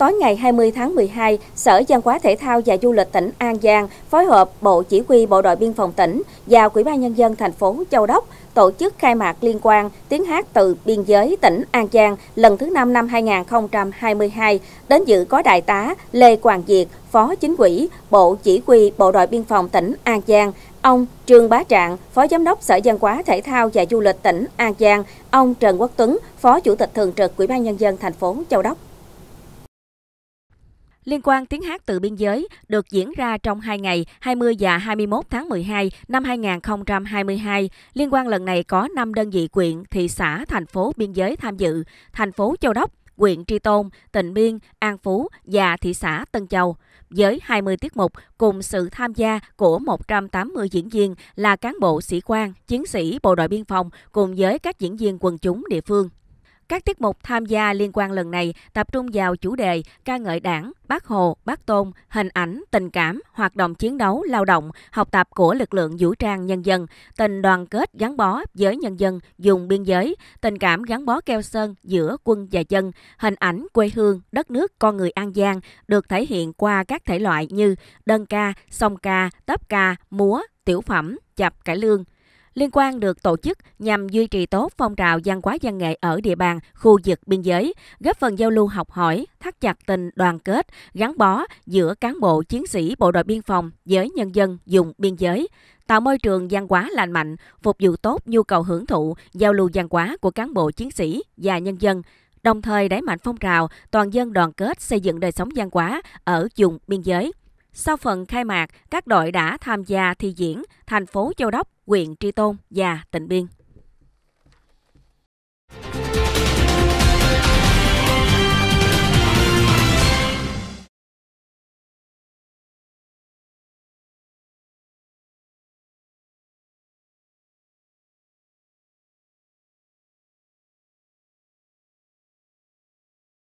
Tối ngày 20 tháng 12, Sở Văn hóa Thể thao và Du lịch tỉnh An Giang phối hợp Bộ Chỉ huy Bộ đội Biên phòng tỉnh và ủy ban Nhân dân thành phố Châu Đốc tổ chức khai mạc liên quan tiếng hát từ biên giới tỉnh An Giang lần thứ 5 năm 2022. Đến dự có Đại tá Lê Quang Diệt, Phó Chính ủy Bộ Chỉ huy Bộ đội Biên phòng tỉnh An Giang, ông Trương Bá Trạng, Phó Giám đốc Sở Văn hóa Thể thao và Du lịch tỉnh An Giang, ông Trần Quốc Tuấn, Phó Chủ tịch Thường trực Ủy ban Nhân dân thành phố Châu Đốc. Liên quan tiếng hát từ biên giới được diễn ra trong 2 ngày 20 và 21 tháng 12 năm 2022. Liên quan lần này có 5 đơn vị quyện, thị xã, thành phố biên giới tham dự, thành phố Châu Đốc, huyện Tri Tôn, tỉnh Biên, An Phú và thị xã Tân Châu. Với 20 tiết mục cùng sự tham gia của 180 diễn viên là cán bộ, sĩ quan, chiến sĩ, bộ đội biên phòng cùng với các diễn viên quần chúng địa phương. Các tiết mục tham gia liên quan lần này tập trung vào chủ đề ca ngợi đảng, bác hồ, bác tôn, hình ảnh, tình cảm, hoạt động chiến đấu, lao động, học tập của lực lượng vũ trang nhân dân, tình đoàn kết gắn bó với nhân dân dùng biên giới, tình cảm gắn bó keo sơn giữa quân và dân, hình ảnh quê hương, đất nước, con người An Giang được thể hiện qua các thể loại như đơn ca, song ca, tấp ca, múa, tiểu phẩm, chập cải lương liên quan được tổ chức nhằm duy trì tốt phong trào văn hóa văn nghệ ở địa bàn, khu vực biên giới, góp phần giao lưu học hỏi, thắt chặt tình đoàn kết, gắn bó giữa cán bộ chiến sĩ bộ đội biên phòng với nhân dân dùng biên giới, tạo môi trường văn hóa lành mạnh, phục vụ tốt nhu cầu hưởng thụ, giao lưu văn hóa của cán bộ chiến sĩ và nhân dân, đồng thời đẩy mạnh phong trào toàn dân đoàn kết xây dựng đời sống văn hóa ở vùng biên giới. Sau phần khai mạc, các đội đã tham gia thi diễn thành phố Châu Đốc, huyện Tri Tôn và tỉnh Biên.